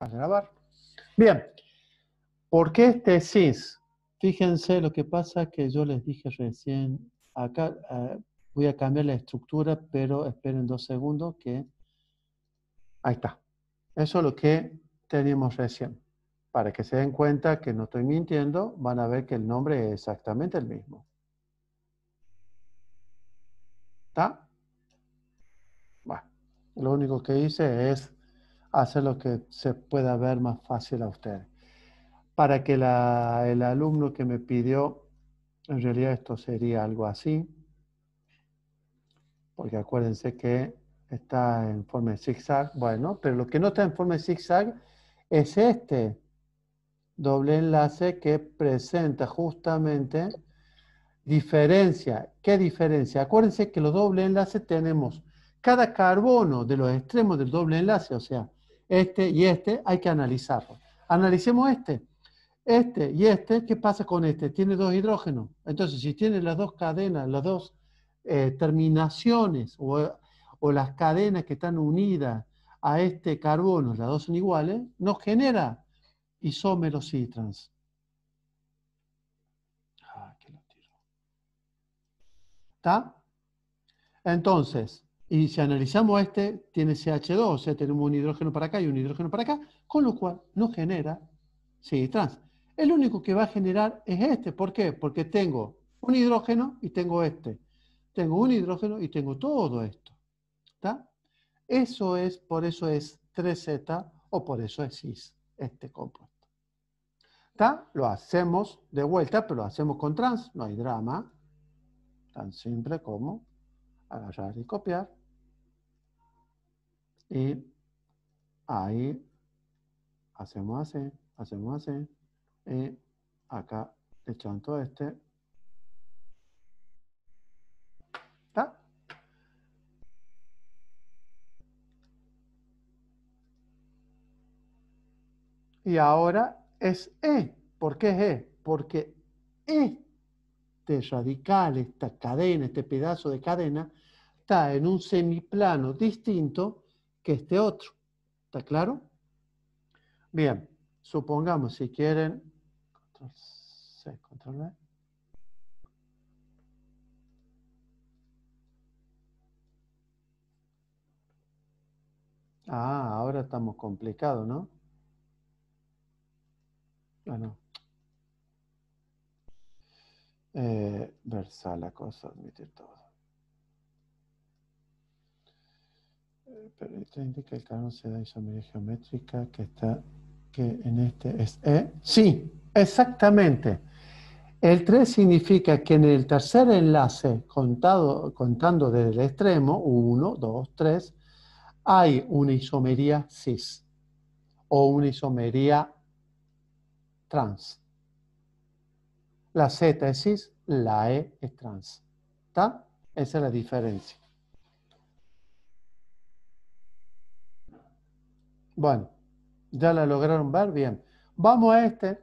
a grabar. Bien, ¿por qué este cis? Fíjense lo que pasa que yo les dije recién, acá eh, voy a cambiar la estructura, pero esperen dos segundos que... Ahí está. Eso es lo que teníamos recién. Para que se den cuenta que no estoy mintiendo, van a ver que el nombre es exactamente el mismo. ¿Está? Bueno, lo único que hice es hacer lo que se pueda ver más fácil a usted. Para que el alumno que me pidió, en realidad esto sería algo así, porque acuérdense que está en forma de zigzag, bueno, pero lo que no está en forma de zigzag es este doble enlace que presenta justamente diferencia. ¿Qué diferencia? Acuérdense que los doble enlaces tenemos cada carbono de los extremos del doble enlace, o sea, este y este, hay que analizarlo. Analicemos este. Este y este, ¿qué pasa con este? Tiene dos hidrógenos. Entonces, si tiene las dos cadenas, las dos eh, terminaciones o, las cadenas que están unidas a este carbono, las dos son iguales, nos genera isómeros citrans. Ah, trans. ¿Está? Entonces, y si analizamos este, tiene CH2, o sea, tenemos un hidrógeno para acá y un hidrógeno para acá, con lo cual no genera CI trans. El único que va a generar es este. ¿Por qué? Porque tengo un hidrógeno y tengo este. Tengo un hidrógeno y tengo todo esto. ¿Está? Eso es, por eso es 3Z o por eso es cis, este compuesto. ¿Está? Lo hacemos de vuelta, pero lo hacemos con trans, no hay drama. Tan simple como agarrar y copiar y ahí hacemos así, hacemos así. Y acá le chanto este. Y ahora es E. ¿Por qué es E? Porque e, este radical, esta cadena, este pedazo de cadena, está en un semiplano distinto que este otro. ¿Está claro? Bien, supongamos si quieren, control C, control V. Ah, ahora estamos complicados, ¿no? Bueno. Ah, eh, versa la cosa, admitir todo. pero esto indica el carro se da isomería geométrica que está que en este es E. Sí, exactamente. El 3 significa que en el tercer enlace, contado, contando desde el extremo, 1, 2, 3, hay una isomería cis o una isomería trans. La Z es cis, la E es trans. ¿Está? Esa es la diferencia. Bueno, ya la lograron ver, bien. Vamos a este,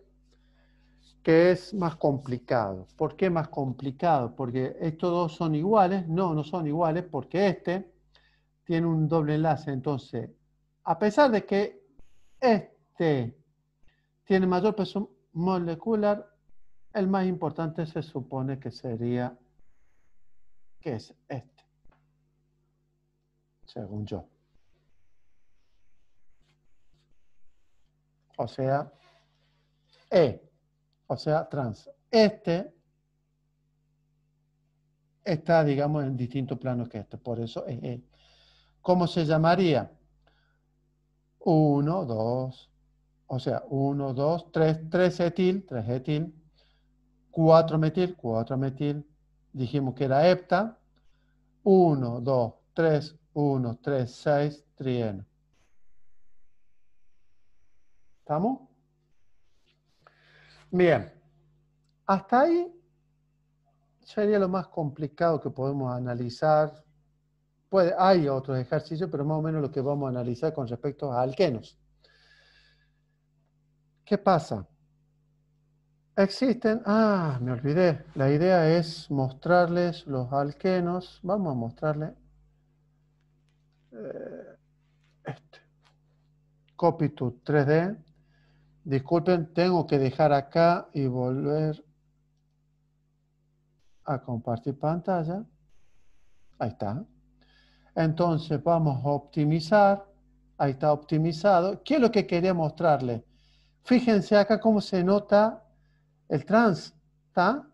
que es más complicado. ¿Por qué más complicado? Porque estos dos son iguales. No, no son iguales porque este tiene un doble enlace. Entonces, a pesar de que este tiene mayor peso molecular, el más importante se supone que sería, que es este, según yo. o sea, E, o sea, trans. Este está, digamos, en distinto plano que este, por eso es E. ¿Cómo se llamaría? 1, 2, o sea, 1, 2, 3, 3 etil, 3 etil, 4 metil, 4 metil, dijimos que era hepta, 1, 2, 3, 1, 3, 6, trieno. ¿Estamos? Bien. Hasta ahí sería lo más complicado que podemos analizar. Puede, hay otros ejercicios, pero más o menos lo que vamos a analizar con respecto a alquenos. ¿Qué pasa? Existen, ah, me olvidé, la idea es mostrarles los alquenos, vamos a mostrarles eh, este, Copy to 3D, Disculpen, tengo que dejar acá y volver a compartir pantalla. Ahí está. Entonces vamos a optimizar. Ahí está optimizado. ¿Qué es lo que quería mostrarle? Fíjense acá cómo se nota el trans. ¿Está?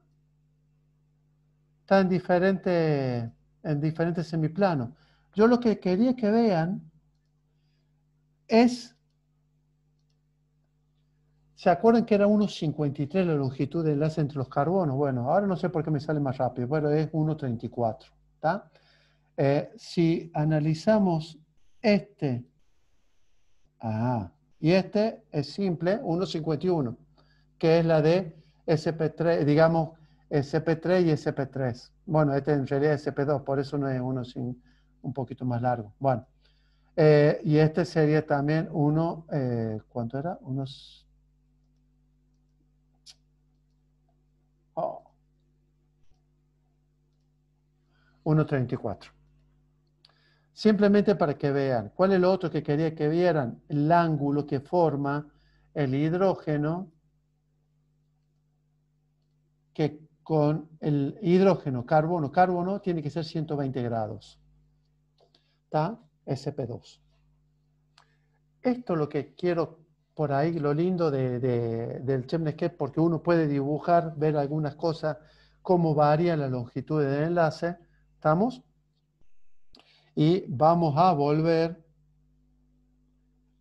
en en diferentes semiplanos. Yo lo que quería que vean es ¿Se acuerdan que era 1,53 la longitud de enlace entre los carbonos? Bueno, ahora no sé por qué me sale más rápido, pero es 1,34. Eh, si analizamos este, ah, y este es simple, 1,51, que es la de SP3, digamos, SP3 y SP3. Bueno, este en realidad es SP2, por eso no es uno un poquito más largo. Bueno, eh, y este sería también uno, eh, ¿cuánto era? Unos 1.34. Simplemente para que vean, ¿cuál es lo otro que quería que vieran? El ángulo que forma el hidrógeno que con el hidrógeno, carbono, carbono, tiene que ser 120 grados. ¿Está? SP2. Esto es lo que quiero por ahí, lo lindo de, del Chemnescape, porque uno puede dibujar, ver algunas cosas, cómo varía la longitud del enlace, ¿Estamos? Y vamos a volver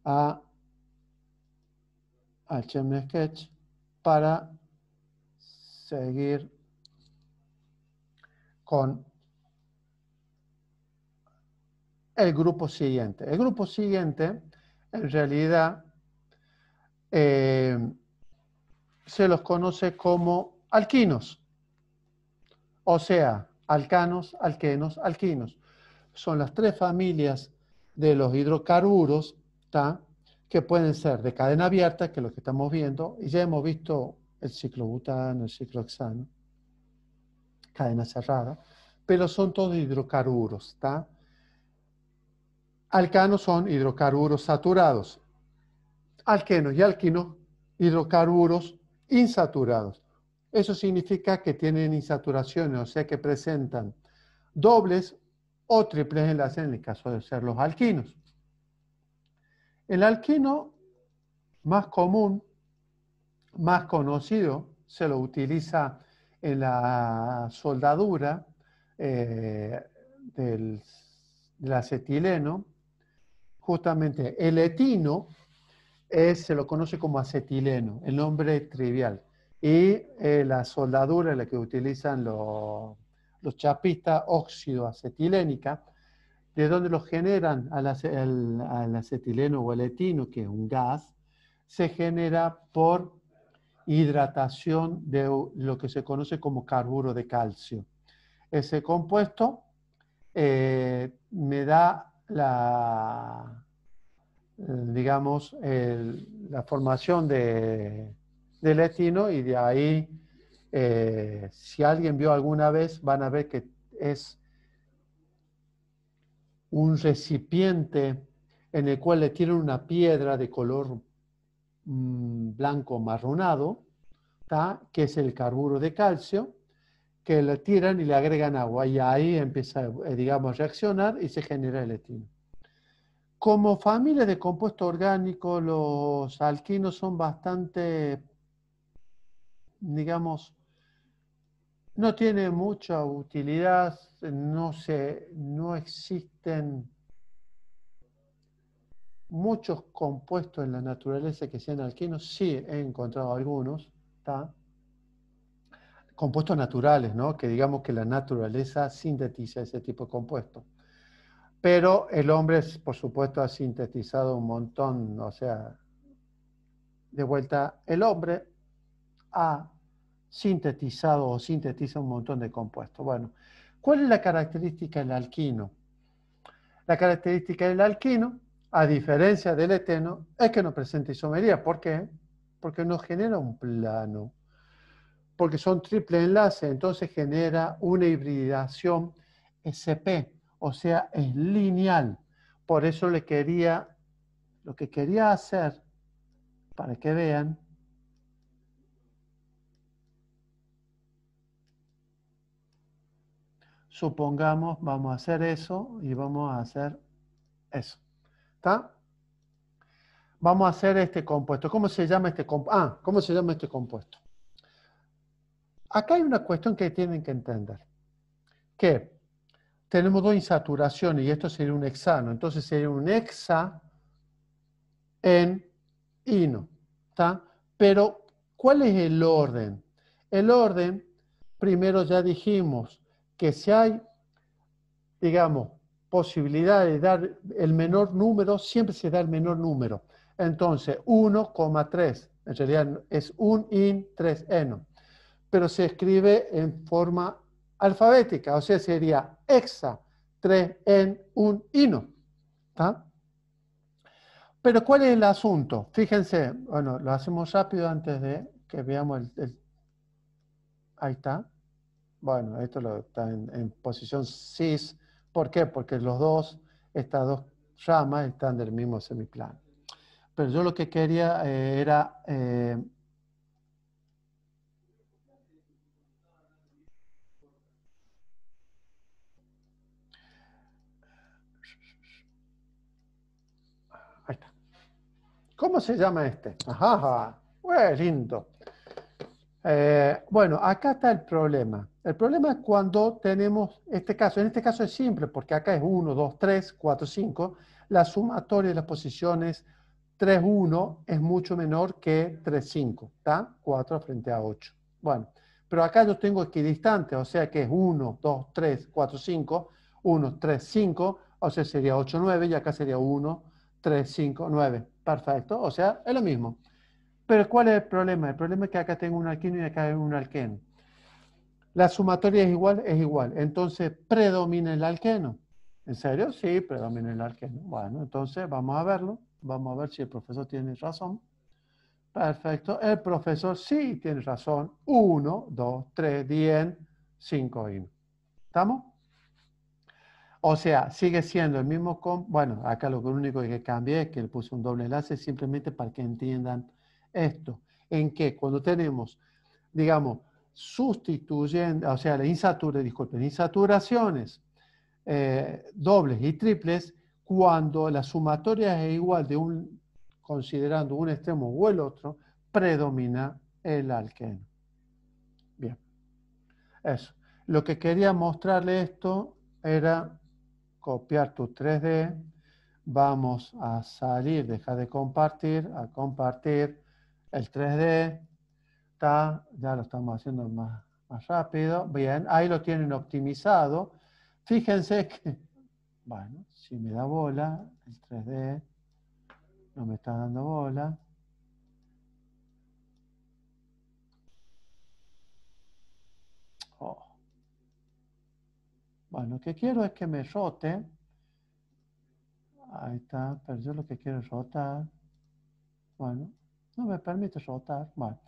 a chem Sketch para seguir con el grupo siguiente. El grupo siguiente, en realidad, eh, se los conoce como alquinos. O sea, alcanos, alquenos, alquinos. Son las tres familias de los hidrocarburos que pueden ser de cadena abierta, que es lo que estamos viendo, y ya hemos visto el ciclobutano, el ciclohexano, cadena cerrada, pero son todos hidrocarburos. ¿está? Alcanos son hidrocarburos saturados. Alquenos y alquinos, hidrocarburos insaturados. Eso significa que tienen insaturaciones, o sea que presentan dobles o triples enlaces en el caso de ser los alquinos. El alquino más común, más conocido, se lo utiliza en la soldadura eh, del, acetileno. Justamente el etino se lo conoce como acetileno, el nombre trivial y eh, la soldadura, la que utilizan los, chapistas, óxido acetilénica, de donde lo generan al, acetileno o al etino, que es un gas, se genera por hidratación de lo que se conoce como carburo de calcio. Ese compuesto eh, me da la, digamos, la formación de del etino y de ahí, eh, si alguien vio alguna vez, van a ver que es un recipiente en el cual le tienen una piedra de color mm, blanco marronado, que es el carburo de calcio, que le tiran y le agregan agua y ahí empieza, eh, digamos, a reaccionar y se genera el etino. Como familia de compuesto orgánico, los alquinos son bastante digamos, no tiene mucha utilidad, no, no existen muchos compuestos en la naturaleza que sean alquinos, sí he encontrado algunos, compuestos naturales, ¿no? que digamos que la naturaleza sintetiza ese tipo de compuestos. Pero el hombre, por supuesto, ha sintetizado un montón, o sea, de vuelta, el hombre ha sintetizado o sintetiza un montón de compuestos. Bueno, ¿cuál es la característica del alquino? La característica del alquino, a diferencia del eteno, es que no presenta isomería. ¿Por qué? Porque no genera un plano. Porque son triple enlace, entonces genera una hibridación SP, o sea, es lineal. Por eso le quería, lo que quería hacer, para que vean, supongamos, vamos a hacer eso y vamos a hacer eso. ¿Está? Vamos a hacer este compuesto. ¿Cómo se llama este compuesto? Ah, ¿cómo se llama este compuesto? Acá hay una cuestión que tienen que entender. Que tenemos dos insaturaciones y esto sería un hexano. Entonces sería un hexa en ino. ¿Está? Pero, ¿cuál es el orden? El orden, primero ya dijimos, que si hay, digamos, posibilidad de dar el menor número, siempre se da el menor número. Entonces, 1,3, en realidad es un in, 3 eno, pero se escribe en forma alfabética, o sea, sería hexa, 3 en, un ino. está Pero ¿cuál es el asunto? Fíjense, bueno, lo hacemos rápido antes de que veamos el ahí está. Bueno, esto lo, está en, posición cis. ¿Por qué? Porque los dos, estas dos ramas están del mismo semiplano. Pero yo lo que quería eh, era... Eh, ahí está. ¿Cómo se llama este? Ajá, ajá. lindo. Eh, bueno, acá está el problema. El problema es cuando tenemos este caso. En este caso es simple, porque acá es 1, 2, 3, 4, 5. La sumatoria de las posiciones 3, 1 es mucho menor que 3, 5. ¿Está? 4 frente a 8. Bueno, pero acá yo tengo equidistante, o sea que es 1, 2, 3, 4, 5. 1, 3, 5. O sea, sería 8, 9. Y acá sería 1, 3, 5, 9. Perfecto. O sea, es lo mismo. Pero ¿cuál es el problema? El problema es que acá tengo un alquino y acá hay un alqueno. La sumatoria es igual, es igual. Entonces, predomina el alqueno. ¿En serio? Sí, predomina el alqueno. Bueno, entonces vamos a verlo. Vamos a ver si el profesor tiene razón. Perfecto. El profesor sí tiene razón. Uno, dos, tres, 10, cinco y ¿Estamos? O sea, sigue siendo el mismo... con. Bueno, acá lo único que cambié es que le puse un doble enlace simplemente para que entiendan esto, en que cuando tenemos, digamos, sustituyendo, o sea, la insatura, disculpen, insaturaciones eh, dobles y triples, cuando la sumatoria es igual de un, considerando un extremo o el otro, predomina el alqueno. Bien, eso. Lo que quería mostrarle esto era copiar tu 3D, vamos a salir, deja de compartir, a compartir, el 3D, está, ya lo estamos haciendo más, más rápido, bien, ahí lo tienen optimizado, fíjense que, bueno, si me da bola, el 3D no me está dando bola, oh. Bueno, lo que quiero es que me rote. Ahí está, pero yo lo que quiero es rotar. Bueno, no me permite soltar. Bueno.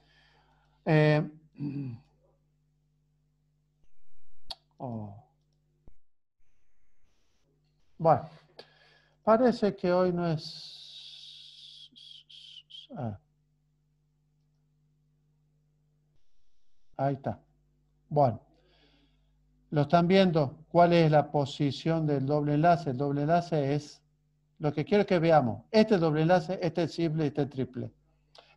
Eh, oh. Bueno, parece que hoy no es... Ah. Ahí está. Bueno, lo están viendo. ¿Cuál es la posición del doble enlace? El doble enlace es lo que quiero que veamos. Este doble enlace, este es simple, este triple.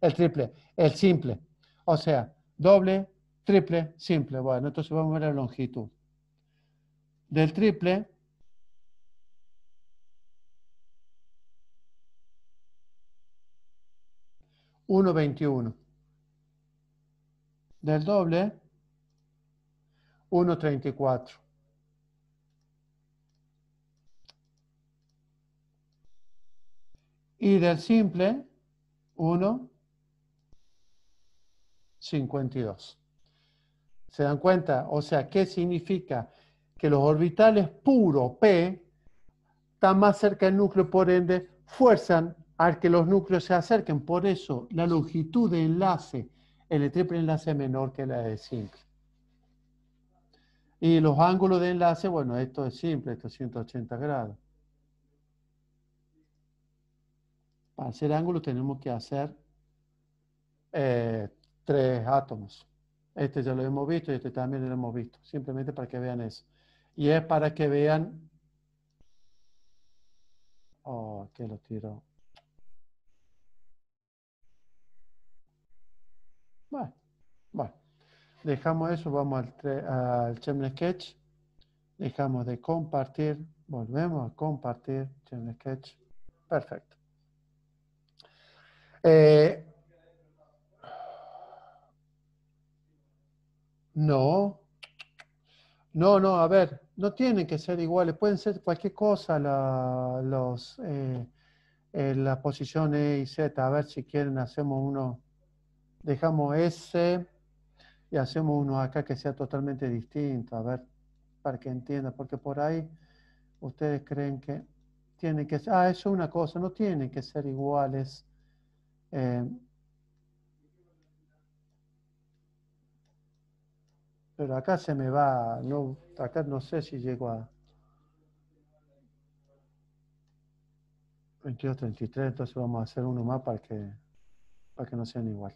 El triple, el simple. O sea, doble, triple, simple. Bueno, entonces vamos a ver la longitud. Del triple, uno Del doble, uno Y del simple, 1, 52. ¿Se dan cuenta? O sea, ¿qué significa? Que los orbitales puro P están más cerca del núcleo, por ende, fuerzan a que los núcleos se acerquen. Por eso, la longitud de enlace, el triple enlace es menor que la de simple. Y los ángulos de enlace, bueno, esto es simple, esto es 180 grados. Para hacer ángulo tenemos que hacer eh, tres átomos. Este ya lo hemos visto y este también lo hemos visto. Simplemente para que vean eso. Y es para que vean... Oh, que lo tiro. Bueno, bueno. Dejamos eso, vamos al, al Sketch. Dejamos de compartir, volvemos a compartir Sketch. Perfecto. Eh, no, no, no, a ver, no tienen que ser iguales, pueden ser cualquier cosa la, los, eh, eh, posición E y Z. A ver si quieren, hacemos uno, dejamos S y hacemos uno acá que sea totalmente distinto, a ver, para que entiendan, porque por ahí ustedes creen que tienen que ser, ah, eso es una cosa, no tienen que ser iguales eh, pero acá se me va, acá no sé si llego a 22, 33, entonces vamos a hacer uno más para que, para que no sean igual.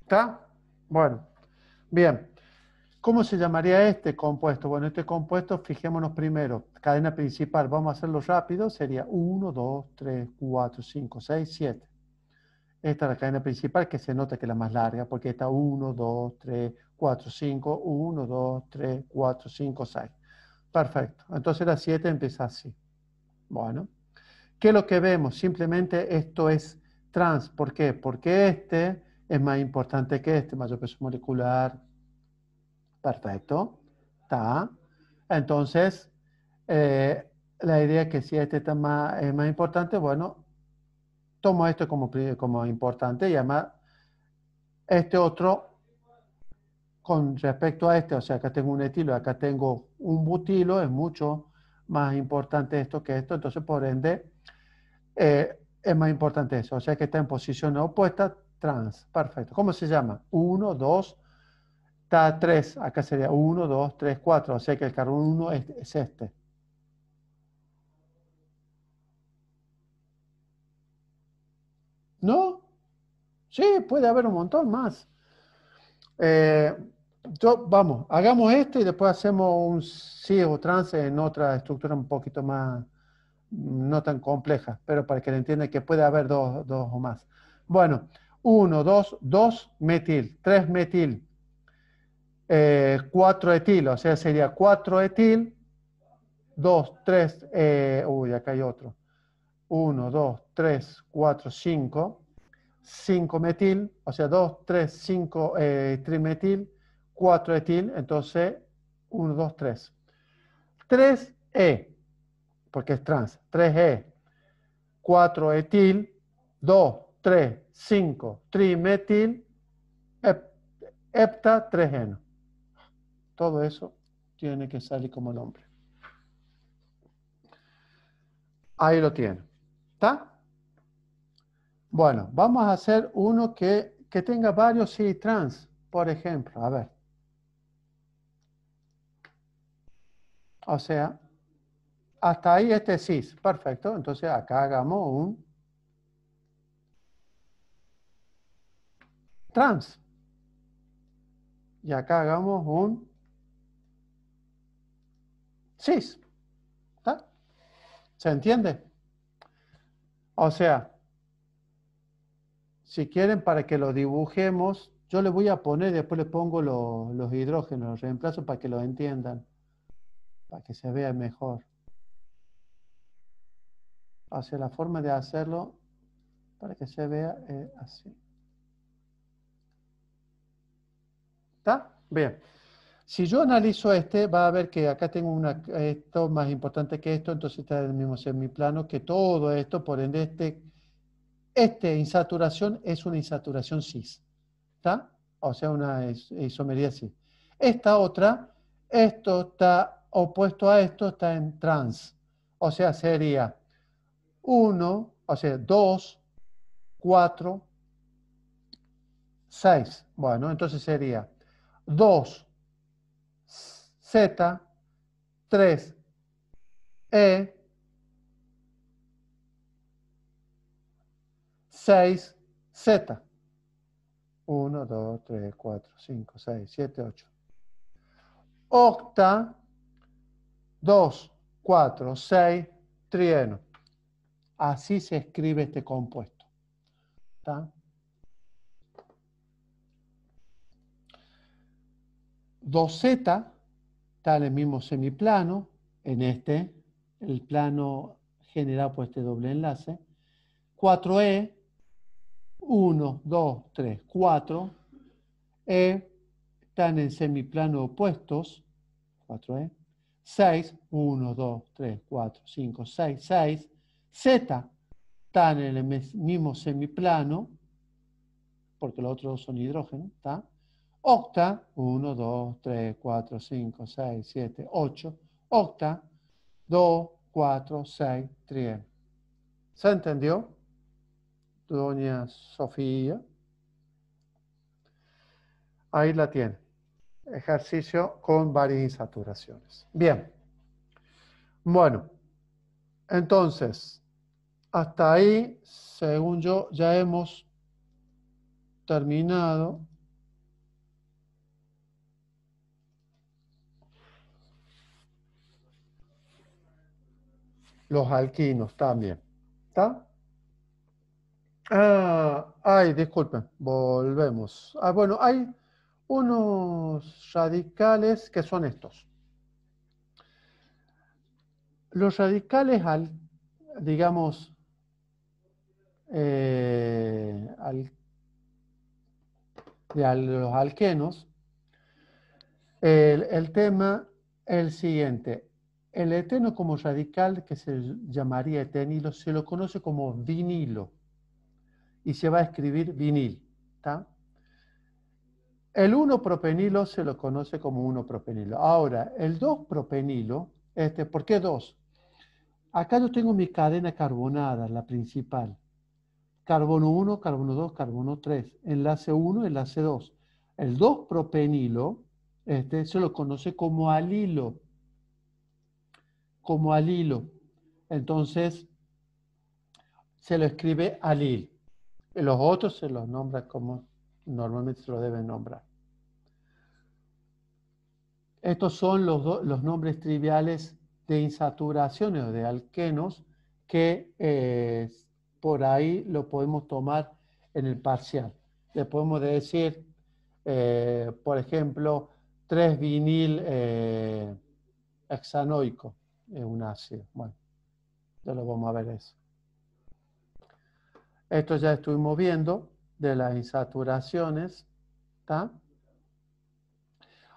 ¿Está? Bueno, bien. ¿Cómo se llamaría este compuesto? Bueno, este compuesto, fijémonos primero, cadena principal, vamos a hacerlo rápido, sería 1, 2, 3, 4, 5, 6, 7. Esta es la cadena principal que se nota que es la más larga porque está 1, 2, 3, 4, 5, 1, 2, 3, 4, 5, 6. Perfecto. Entonces la 7 empieza así. Bueno. ¿Qué es lo que vemos? Simplemente esto es trans. ¿Por qué? Porque este es más importante que este, mayor peso molecular. Perfecto. Está. Entonces, eh, la idea es que si este es más importante, bueno, tomo esto como, como importante y además este otro con respecto a este, o sea, acá tengo un etilo, acá tengo un butilo, es mucho más importante esto que esto, entonces por ende eh, es más importante eso, o sea que está en posición opuesta, trans, perfecto. ¿Cómo se llama? 1, 2, está 3, acá sería 1, 2, 3, 4, o sea que el carbón 1 es este. ¿No? Sí, puede haber un montón más. Eh, yo, vamos, hagamos esto y después hacemos un sí o trance en otra estructura un poquito más, no tan compleja, pero para que le entiendan que puede haber dos, o más. Bueno, uno, dos, dos metil, tres metil, eh, cuatro etil, o sea, sería cuatro etil, dos, tres, eh, uy, acá hay otro, uno, dos 3, 4, 5, 5 metil, o sea, 2, 3, 5 trimetil, 4 etil, entonces 1, 2, 3. 3E, porque es trans, 3E, 4 etil, 2, 3, 5 trimetil, hepta, 3 eno Todo eso tiene que salir como nombre. Ahí lo tiene. ¿Está? Bueno, vamos a hacer uno que, tenga varios y trans, por ejemplo. A ver. O sea, hasta ahí este cis. Perfecto. Entonces acá hagamos un trans. Y acá hagamos un cis. ¿Se entiende? O sea, si quieren, para que lo dibujemos, yo le voy a poner, después le pongo los hidrógenos, los reemplazo para que lo entiendan, para que se vea mejor. Hacia la forma de hacerlo, para que se vea eh, así. ¿Está? Bien. Si yo analizo este, va a ver que acá tengo una, esto más importante que esto, entonces está en el mismo semiplano que todo esto, por ende este esta insaturación es una insaturación cis, ¿está? O sea, una isomería cis. Esta otra, esto está opuesto a esto, está en trans. O sea, sería 1, o sea, 2, 4, 6. Bueno, entonces sería 2, Z, 3, E, 6Z. 1, 2, 3, 4, 5, 6, 7, 8. Octa, 2, 4, 6, trieno. Así se escribe este compuesto. ¿Está? z está en el mismo semiplano, en este, el plano generado por este doble enlace. 4E 1, 2, 3, 4. E están en semiplano opuestos. 4E. 6, 1, 2, 3, 4, 5, 6, 6. Z están en el mismo semiplano, porque los otros dos son hidrógeno. Octa, 1, 2, 3, 4, 5, 6, 7, 8. Octa, 2, 4, 6, 3. ¿Se entendió? doña Sofía. Ahí la tiene. Ejercicio con varias insaturaciones. Bien. Bueno, entonces, hasta ahí, según yo, ya hemos terminado. Los alquinos también. ¿Está? Ah, ay, disculpen, volvemos. Ah, bueno, hay unos radicales que son estos. Los radicales, al, digamos, eh, de los alquenos, el tema es el siguiente. El eteno como radical, que se llamaría etenilo, se lo conoce como vinilo y se va a escribir vinil. El 1-propenilo se lo conoce como 1-propenilo. Ahora, el 2-propenilo, este, ¿por qué 2? Acá yo tengo mi cadena carbonada, la principal. Carbono 1, carbono 2, carbono 3. Enlace 1, enlace 2. El 2-propenilo este, se lo conoce como alilo. Como alilo. Entonces, se lo escribe alil los otros se los nombra como normalmente se los deben nombrar. Estos son los, los nombres triviales de insaturaciones o de alquenos que eh, por ahí lo podemos tomar en el parcial. Le podemos decir, eh, por ejemplo, 3 vinil eh, hexanoico, es un ácido. Bueno, ya lo vamos a ver eso. Esto ya estoy moviendo, de las insaturaciones,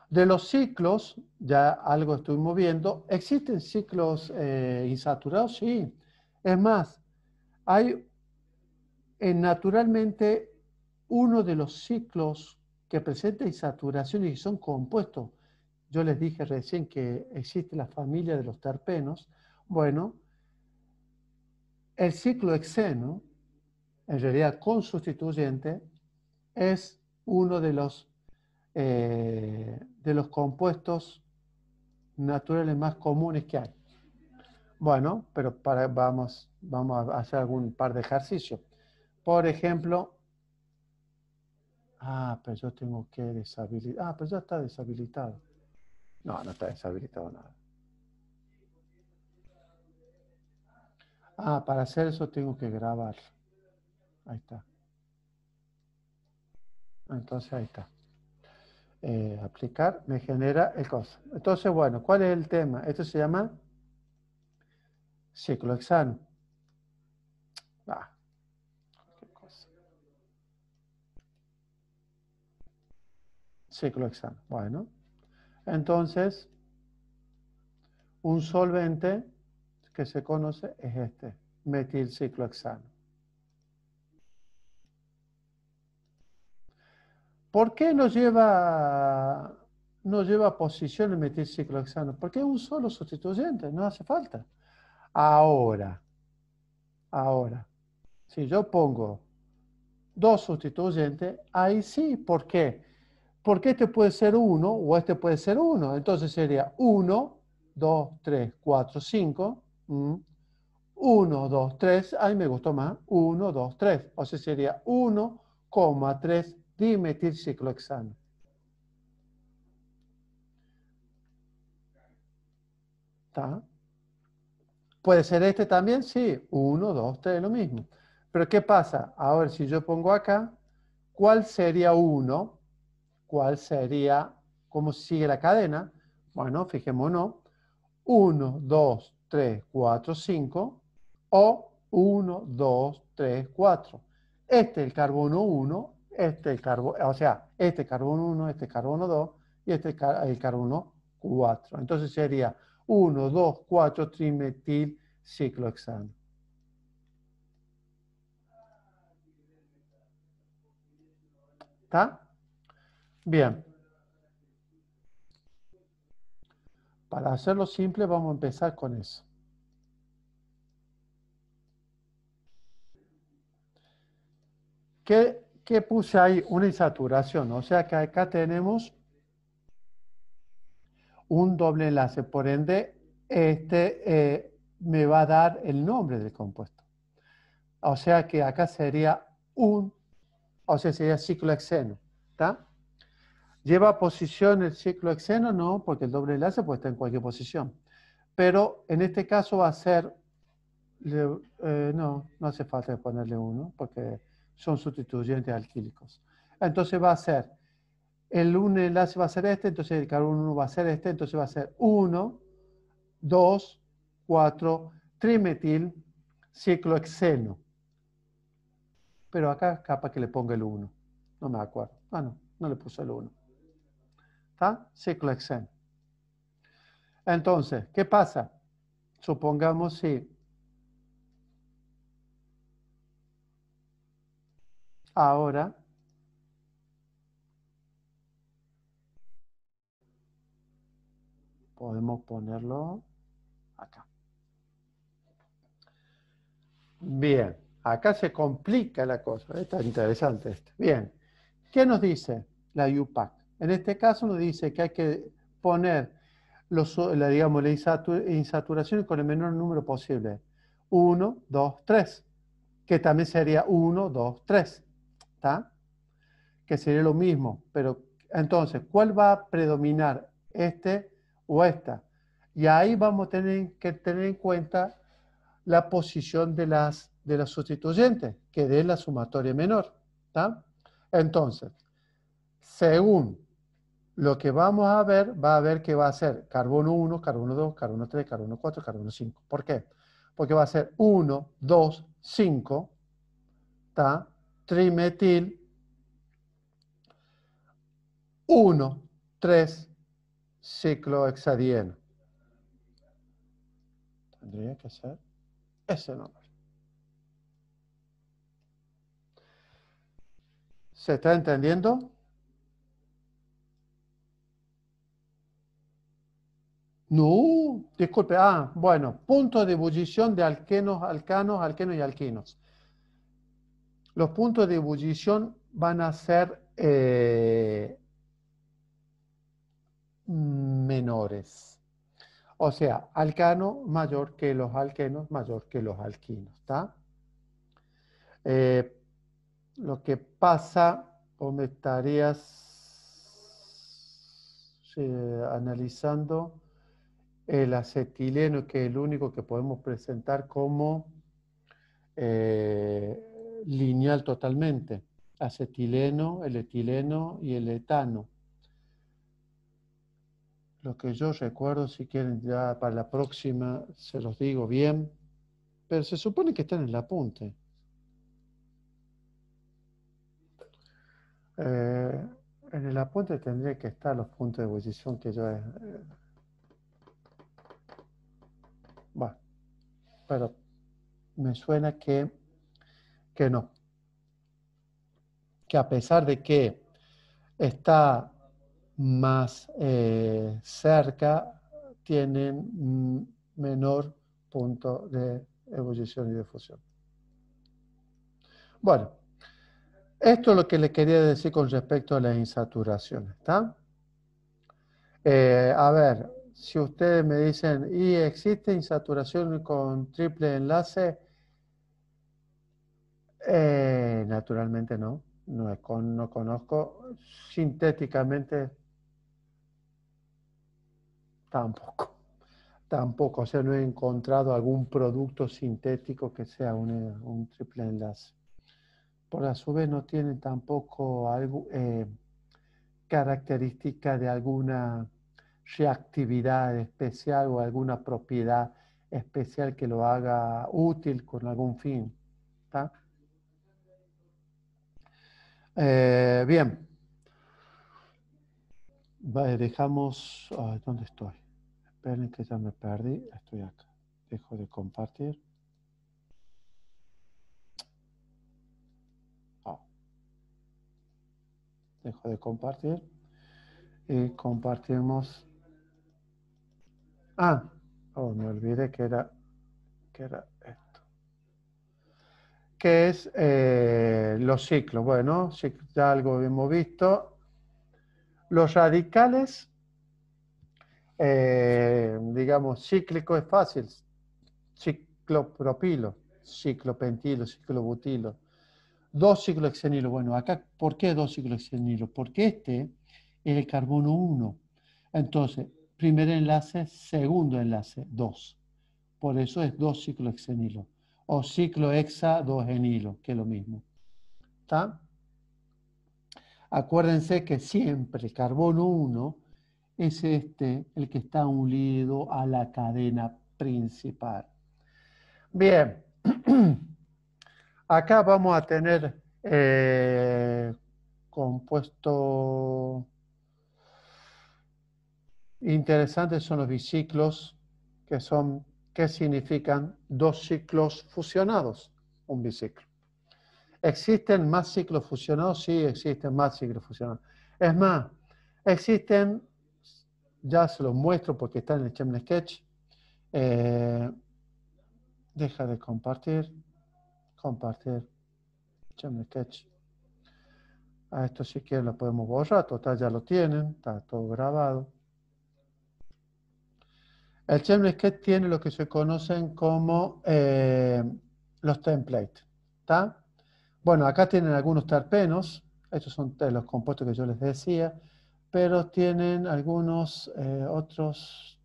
De los ciclos, ya algo estoy moviendo. ¿existen ciclos eh, insaturados? Sí. Es más, hay eh, naturalmente uno de los ciclos que presenta insaturaciones y son compuestos. Yo les dije recién que existe la familia de los terpenos. Bueno, el ciclo exeno en realidad sustituyente, es uno de los, eh, de los compuestos naturales más comunes que hay. Bueno, pero para, vamos, vamos a hacer algún par de ejercicios. Por ejemplo, ah, pero yo tengo que deshabilitar, ah, pero ya está deshabilitado. No, no está deshabilitado nada. Ah, para hacer eso tengo que grabar. Ahí está. Entonces ahí está. Eh, aplicar me genera el costo. Entonces, bueno, ¿cuál es el tema? Esto se llama ciclohexano. Ah, ciclohexano. Bueno, entonces, un solvente que se conoce es este, metilciclohexano. ¿Por qué no lleva, no lleva posición el metilciclohexano? Porque es un solo sustituyente, no hace falta. Ahora, ahora, si yo pongo dos sustituyentes, ahí sí, ¿por qué? Porque este puede ser uno o este puede ser uno. Entonces sería 1, 2, 3, 4, 5. 1, 2, 3. Ahí me gustó más. 1, 2, 3. O sea, sería 1,3 dimetilciclohexano. Este ¿Está? ¿Puede ser este también? Sí, 1, 2, 3, lo mismo. Pero ¿qué pasa? A ver, si yo pongo acá, ¿cuál sería 1? ¿Cuál sería, cómo sigue la cadena? Bueno, fijémonos, 1, 2, 3, 4, 5, o 1, 2, 3, 4. Este es el carbono 1, este carbono, o sea, este carbono 1, este carbono 2 y este el carbono 4. Entonces sería 1, 2, 4 trimetil ciclohexano. ¿Está? Bien. Para hacerlo simple vamos a empezar con eso. ¿Qué que puse ahí una insaturación. O sea que acá tenemos un doble enlace. Por ende, este eh, me va a dar el nombre del compuesto. O sea que acá sería un, o sea, sería ciclohexeno. ¿Está? ¿Lleva posición el ciclohexeno? No, porque el doble enlace puede estar en cualquier posición. Pero en este caso va a ser, eh, no, no hace falta ponerle uno, porque son sustituyentes alquílicos. Entonces va a ser, el 1 enlace va a ser este, entonces el carbono 1 va a ser este, entonces va a ser 1, 2, 4, trimetil, ciclohexeno. Pero acá capaz que le ponga el 1, no me acuerdo. Ah, no, no le puse el 1. ¿Está? Ciclohexeno. Entonces, ¿qué pasa? Supongamos si ahora podemos ponerlo acá. Bien, acá se complica la cosa. ¿eh? Está interesante esto. Bien, ¿qué nos dice la UPAC? En este caso nos dice que hay que poner los, la, digamos, la insaturación con el menor número posible. 1, 2, 3. Que también sería 1, 2, 3. ¿está? que sería lo mismo. Pero entonces, ¿cuál va a predominar? ¿Este o esta? Y ahí vamos a tener que tener en cuenta la posición de las, de sustituyentes, que dé la sumatoria menor. Entonces, según lo que vamos a ver, va a ver que va a ser carbono 1, carbono 2, carbono 3, carbono 4, carbono 5. ¿Por qué? Porque va a ser 1, 2, 5, ¿está? trimetil 1, 3, ciclohexadieno. Tendría que ser ese nombre. ¿Se está entendiendo? No, disculpe. Ah, bueno, punto de ebullición de alquenos, alcanos, alquenos y alquinos los puntos de ebullición van a ser eh, menores. O sea, alcano mayor que los alquenos, mayor que los alquinos. ¿Está? Eh, lo que pasa, o me estarías eh, analizando el acetileno, que es el único que podemos presentar como lineal totalmente, acetileno, el etileno y el etano. Lo que yo recuerdo, si quieren ya para la próxima, se los digo bien, pero se supone que están en el apunte. Eh, en el apunte tendría que estar los puntos de ebullición que yo... Eh, bueno, pero me suena que que no. Que a pesar de que está más eh, cerca, tienen menor punto de ebullición y de fusión. Bueno, esto es lo que le quería decir con respecto a las insaturaciones. Eh, a ver, si ustedes me dicen, ¿y existe insaturación con triple enlace? Eh, naturalmente no. No, conozco. Sintéticamente tampoco. Tampoco. O sea, no he encontrado algún producto sintético que sea un, triple enlace. Por la su vez no tiene tampoco algo, eh, característica de alguna reactividad especial o alguna propiedad especial que lo haga útil con algún fin. Eh, bien. dejamos... ¿Dónde estoy? Esperen que ya me perdí. Estoy acá. Dejo de compartir. Oh. Dejo de compartir. Y compartimos... Ah, oh, me olvidé que era... Que era esto que es eh, los ciclos. Bueno, ya algo hemos visto. Los radicales, eh, digamos, cíclico es fácil. Ciclopropilo, ciclopentilo, ciclobutilo. Dos ciclohexenilo. Bueno, acá, ¿por qué dos ciclohexenilo? Porque este es el carbono 1. Entonces, primer enlace, segundo enlace, 2. Por eso es dos ciclohexenilo o hilo, que es lo mismo. ¿Está? Acuérdense que siempre el carbono 1 es este, el que está unido a la cadena principal. Bien, acá vamos a tener eh, compuesto... Interesantes son los biciclos, que son ¿Qué significan dos ciclos fusionados, un biciclo. ¿Existen más ciclos fusionados? Sí, existen más ciclos fusionados. Es más, existen, ya se los muestro porque está en el Chemn Sketch, eh, deja de compartir, compartir, Sketch. A esto si quieren lo podemos borrar, total ya lo tienen, está todo grabado. El ShapeScape tiene lo que se conocen como eh, los templates. Bueno, acá tienen algunos terpenos, estos son los compuestos que yo les decía, pero tienen algunos eh, otros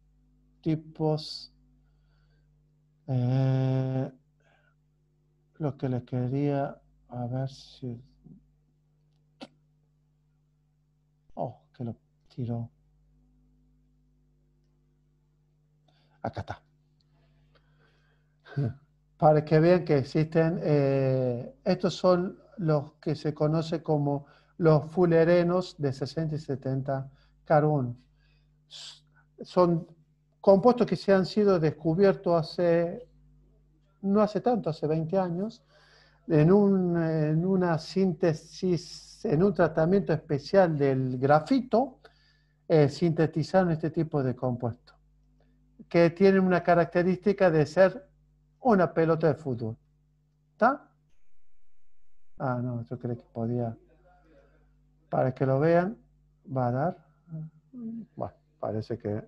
tipos. Eh, lo que les quería, a ver si... Oh, que lo tiró. Acá está. Para que vean que existen, eh, estos son los que se conocen como los fulerenos de 60 y 70 carbón. Son compuestos que se han sido descubiertos hace, no hace tanto, hace 20 años, en, un, una síntesis, en un tratamiento especial del grafito, eh, sintetizaron este tipo de compuestos que tienen una característica de ser una pelota de fútbol. ¿Está? Ah, no, yo creo que podía. Para que lo vean, va a dar. Bueno, parece que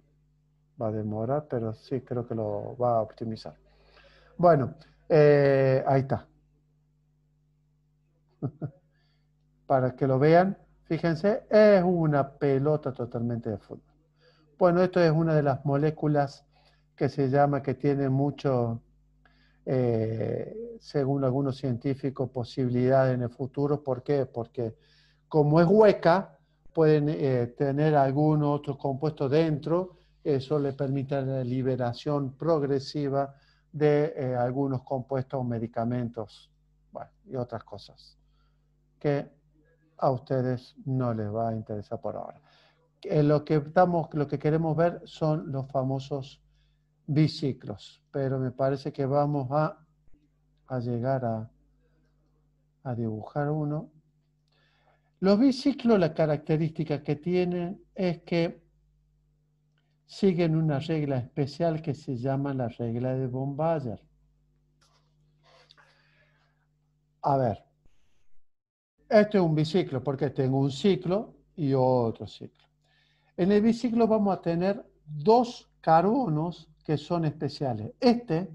va a demorar, pero sí creo que lo va a optimizar. Bueno, eh, ahí está. Para que lo vean, fíjense, es una pelota totalmente de fútbol. Bueno, esto es una de las moléculas que se llama, que tiene mucho, eh, según algunos científicos, posibilidad en el futuro. ¿Por qué? Porque como es hueca, pueden eh, tener algún otro compuesto dentro. Eso le permite la liberación progresiva de eh, algunos compuestos o medicamentos y otras cosas que a ustedes no les va a interesar por ahora. lo, que estamos, lo que queremos ver son los famosos biciclos, pero me parece que vamos a, llegar a, a dibujar uno. Los biciclos, la característica que tienen es que siguen una regla especial que se llama la regla de Bombayer. A ver, este es un biciclo porque tengo un ciclo y otro ciclo. En el biciclo vamos a tener dos carbonos que son especiales. Este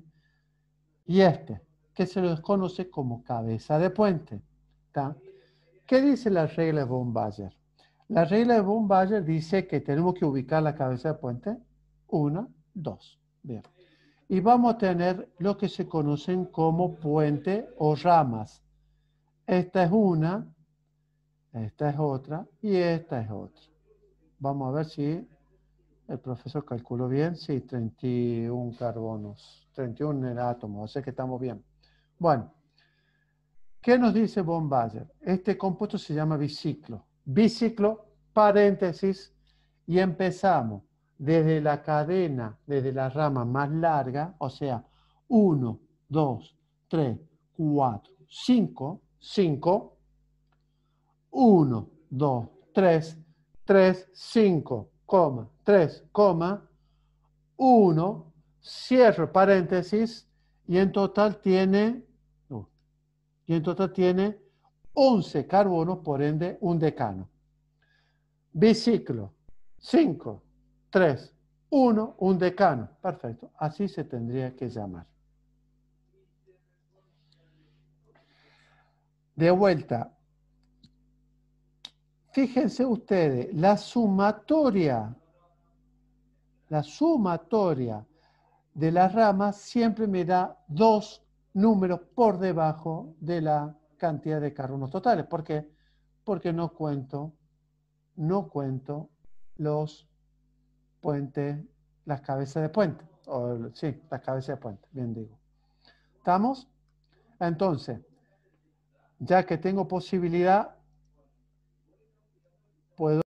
y este, que se los conoce como cabeza de puente. ¿Qué dice la regla de von La regla de von Bayer dice que tenemos que ubicar la cabeza de puente. Una, dos. Bien. Y vamos a tener lo que se conocen como puente o ramas. Esta es una, esta es otra y esta es otra. Vamos a ver si el profesor calculó bien, sí, 31 carbonos, 31 en el átomo, sea que estamos bien. Bueno, ¿qué nos dice von Bayer? Este compuesto se llama biciclo. Biciclo, paréntesis, y empezamos desde la cadena, desde la rama más larga, o sea, 1, 2, 3, 4, 5, 5, 1, 2, 3, 3, 5, coma, 3, 1, cierro paréntesis, y en total tiene, y en total tiene 11 carbonos, por ende, un decano. Biciclo, 5, 3, 1, un decano. Perfecto, así se tendría que llamar. De vuelta, fíjense ustedes, la sumatoria la sumatoria de las ramas siempre me da dos números por debajo de la cantidad de carros totales. ¿Por qué? Porque no cuento, no cuento los puentes, las cabezas de puente. O, sí, las cabezas de puente, bien digo. ¿Estamos? Entonces, ya que tengo posibilidad, puedo